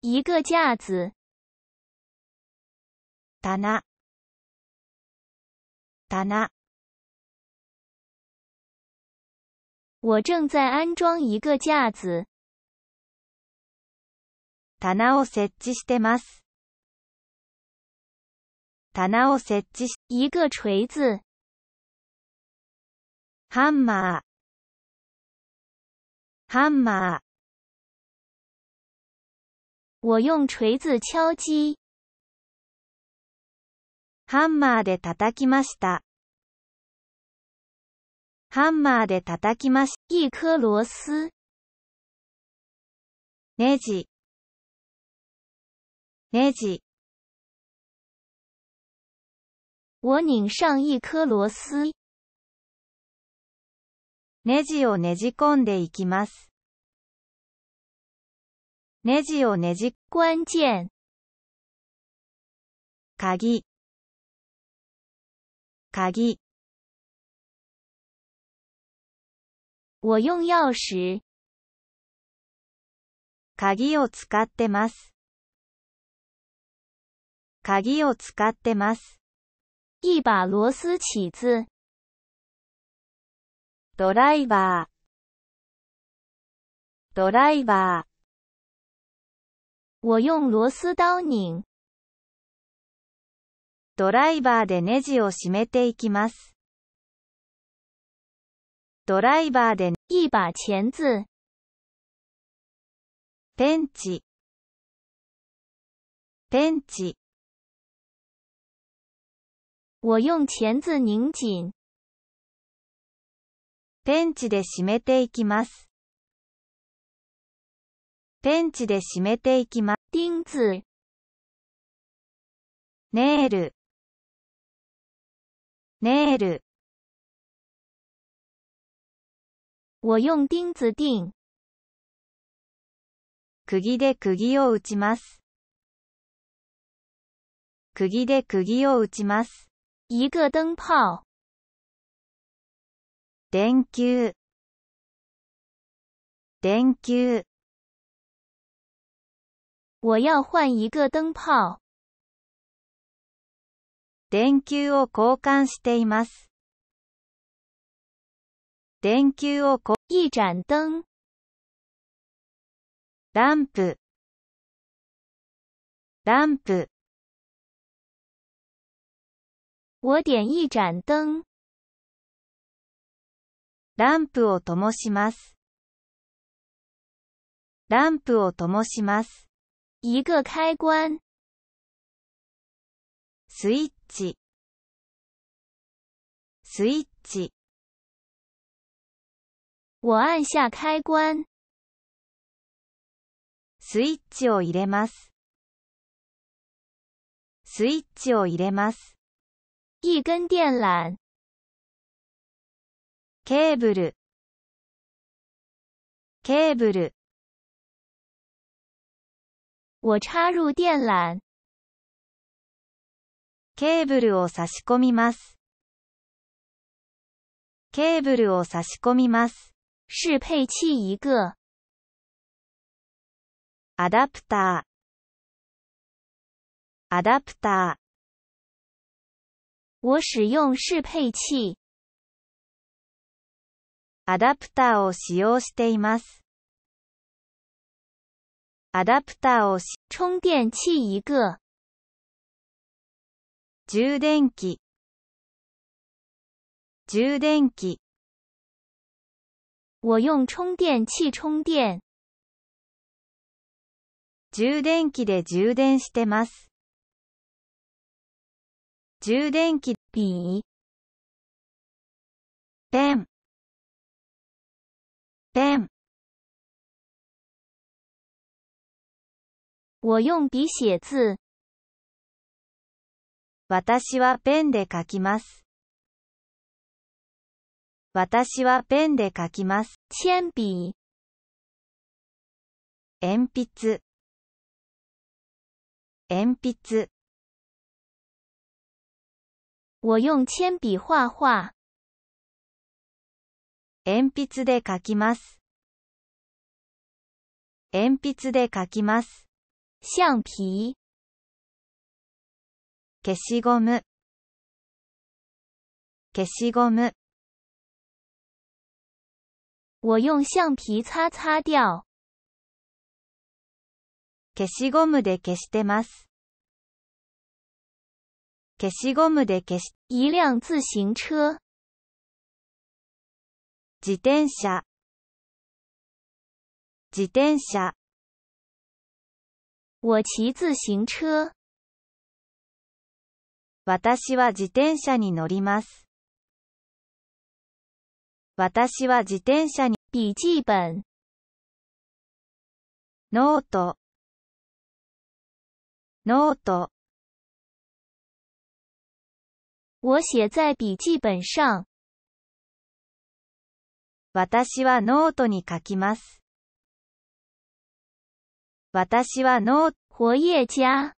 一个架子，棚架，棚架。我正在安装一个架子。棚を設置してます。棚を設置し一个锤子，ハンマー，ハンマー。我用锤子敲击。ハンマーで叩きました。ハンマーで叩きました。一颗螺丝。ネジ。ネジ。我拧上一颗螺丝。ネジをねじ込んでいきます。ネジをねじ、关鍵。鍵、鍵。我用钥匙。鍵を使ってます。鍵を使ってます。一把螺丝起子。ドライバー。ドライバー。我用螺丝刀拧。ドライバーでネジを締めていきます。ドライバーで一把钳子。ペンチ。ペンチ。我用钳子拧紧。ペンチで締めていきます。ペンチで締めていきます。钉子。ネイル。ネイル。我用钉子钉。釘で釘を打ちます。釘で釘を打ちます。一个灯泡。電球。電球。我要换一个灯泡。電球を交換しています。電球を換。一盏灯。ランプ。ランプ。我点一盏灯。ランプを灯します。ランプを灯します。一个开关。スイッチ。スイッチ。我按下开关。スイッチを入れます。スイッチを入れます。一根電缆。ケーブル。ケーブル。我插入缆。ケーブルを差し込みます。ケーブルを差し込みます。适配器一个。アダプター。アダプター。我使用适配器。アダプターを使用しています。アダプターを r 充電器一个。充電器充電器我用充電器充電。充電器で充電してます。充電器、B、ペン、ペン。我用笔写字。私はペンで書きます。私はペンで書きます。铅笔。鉛筆。鉛筆。我用铅笔画画。鉛筆で書きます。鉛筆で書きます。橡皮消しゴム消しゴム我用橡皮擦擦掉。消しゴムで消してます。消しゴムで消し、一辆自行車。自転車。自転車。我骑自行车。私は自転車に乗ります。私は自転車に。笔记本。ノート。ノート。我写在笔记本上。私はノートに書きます。私はノー、活躍家。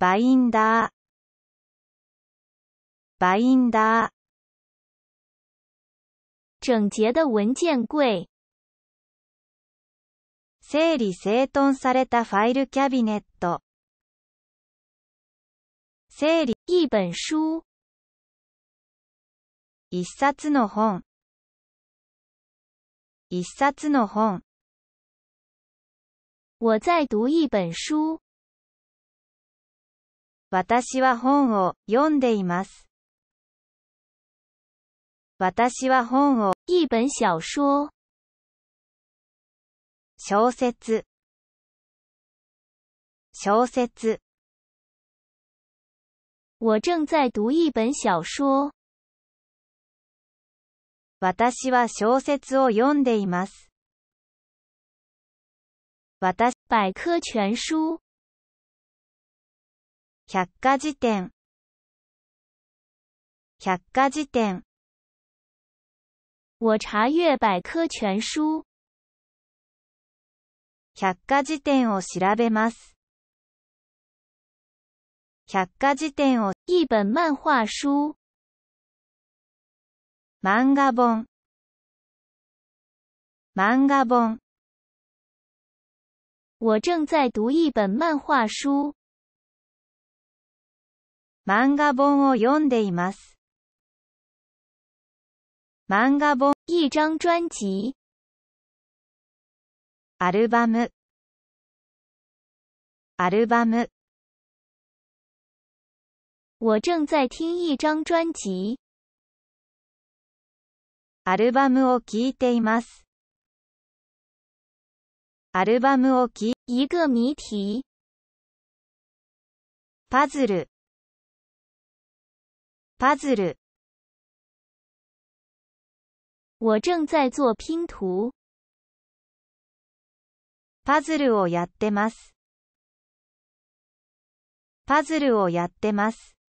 バインダー、バインダー。整洁的文件柜。整理整頓されたファイルキャビネット。整理、一本書。一冊の本。一冊の本。我在读一本书。私は本を読んでいます。私は本を一本小说。小説。小説。我正在读一本小说。私は小説を読んでいます。私、百科全書。百科事典。百科事典。我查阅百科全書。百科事典を調べます。百科事典を、一本漫画書。漫画本。漫画本。我正在读一本漫画书。漫画本を読んでいます。漫画本一张专辑。アルバム。アルバム。我正在听一张专辑。アルバムを聞いています。アルバムをき、一个谜题。パズル。パズル。我正在做拼图。パズルをやってます。パズルをやってます。